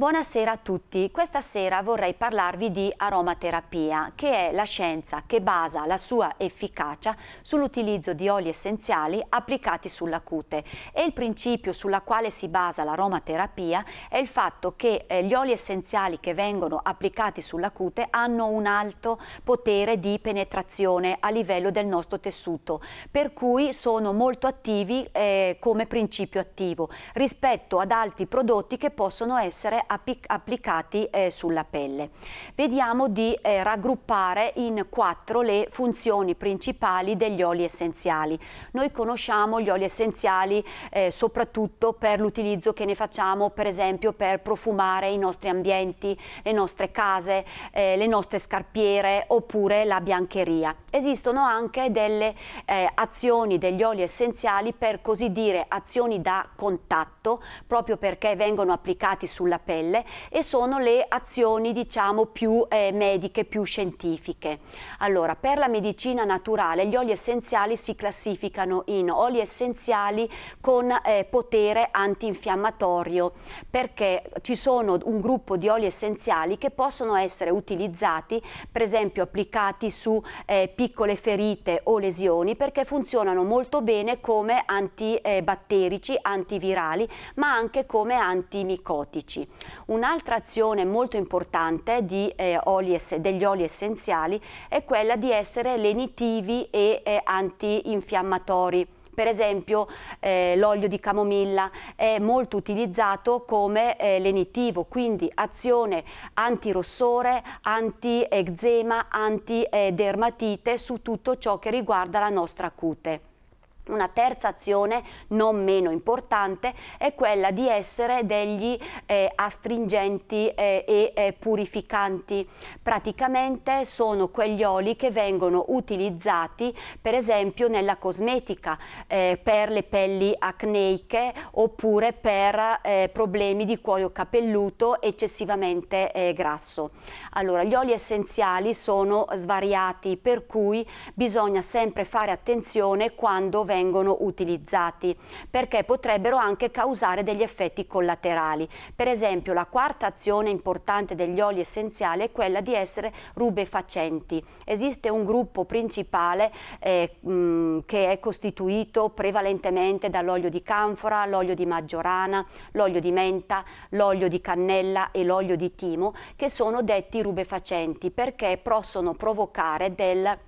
Buonasera a tutti, questa sera vorrei parlarvi di aromaterapia, che è la scienza che basa la sua efficacia sull'utilizzo di oli essenziali applicati sulla cute e il principio sulla quale si basa l'aromaterapia è il fatto che eh, gli oli essenziali che vengono applicati sulla cute hanno un alto potere di penetrazione a livello del nostro tessuto, per cui sono molto attivi eh, come principio attivo rispetto ad altri prodotti che possono essere applicati eh, sulla pelle. Vediamo di eh, raggruppare in quattro le funzioni principali degli oli essenziali. Noi conosciamo gli oli essenziali eh, soprattutto per l'utilizzo che ne facciamo per esempio per profumare i nostri ambienti, le nostre case, eh, le nostre scarpiere oppure la biancheria. Esistono anche delle eh, azioni degli oli essenziali per così dire azioni da contatto proprio perché vengono applicati sulla pelle quelle e sono le azioni diciamo più eh, mediche, più scientifiche. Allora, per la medicina naturale gli oli essenziali si classificano in oli essenziali con eh, potere antinfiammatorio perché ci sono un gruppo di oli essenziali che possono essere utilizzati, per esempio applicati su eh, piccole ferite o lesioni perché funzionano molto bene come antibatterici, eh, antivirali, ma anche come antimicotici. Un'altra azione molto importante di, eh, oli degli oli essenziali è quella di essere lenitivi e eh, antinfiammatori per esempio eh, l'olio di camomilla è molto utilizzato come eh, lenitivo, quindi azione antirossore, anti-eczema, anti-dermatite eh, su tutto ciò che riguarda la nostra cute. Una terza azione, non meno importante, è quella di essere degli eh, astringenti eh, e eh, purificanti. Praticamente sono quegli oli che vengono utilizzati per esempio nella cosmetica, eh, per le pelli acneiche oppure per eh, problemi di cuoio capelluto eccessivamente eh, grasso. Allora, gli oli essenziali sono svariati, per cui bisogna sempre fare attenzione quando vengono utilizzati perché potrebbero anche causare degli effetti collaterali. Per esempio la quarta azione importante degli oli essenziali è quella di essere rubefacenti. Esiste un gruppo principale eh, mh, che è costituito prevalentemente dall'olio di canfora, l'olio di maggiorana, l'olio di menta, l'olio di cannella e l'olio di timo che sono detti rubefacenti perché possono provocare del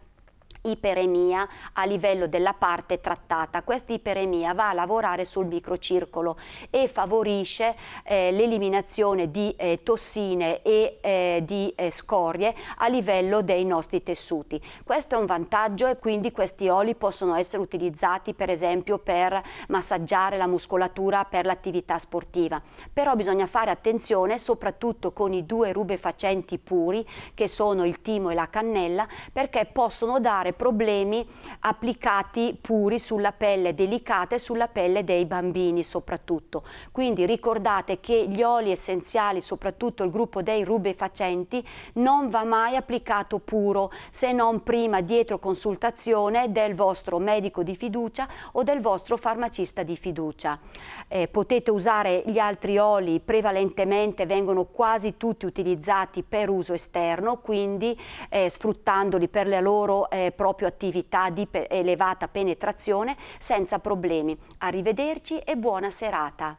iperemia a livello della parte trattata. Questa iperemia va a lavorare sul microcircolo e favorisce eh, l'eliminazione di eh, tossine e eh, di eh, scorie a livello dei nostri tessuti. Questo è un vantaggio e quindi questi oli possono essere utilizzati per esempio per massaggiare la muscolatura per l'attività sportiva. Però bisogna fare attenzione soprattutto con i due rubefacenti puri che sono il timo e la cannella perché possono dare evitare problemi applicati puri sulla pelle delicata e sulla pelle dei bambini soprattutto. Quindi ricordate che gli oli essenziali, soprattutto il gruppo dei rubefacenti, non va mai applicato puro se non prima dietro consultazione del vostro medico di fiducia o del vostro farmacista di fiducia. Eh, potete usare gli altri oli, prevalentemente vengono quasi tutti utilizzati per uso esterno, quindi eh, sfruttandoli per la loro eh, proprio attività di elevata penetrazione senza problemi. Arrivederci e buona serata.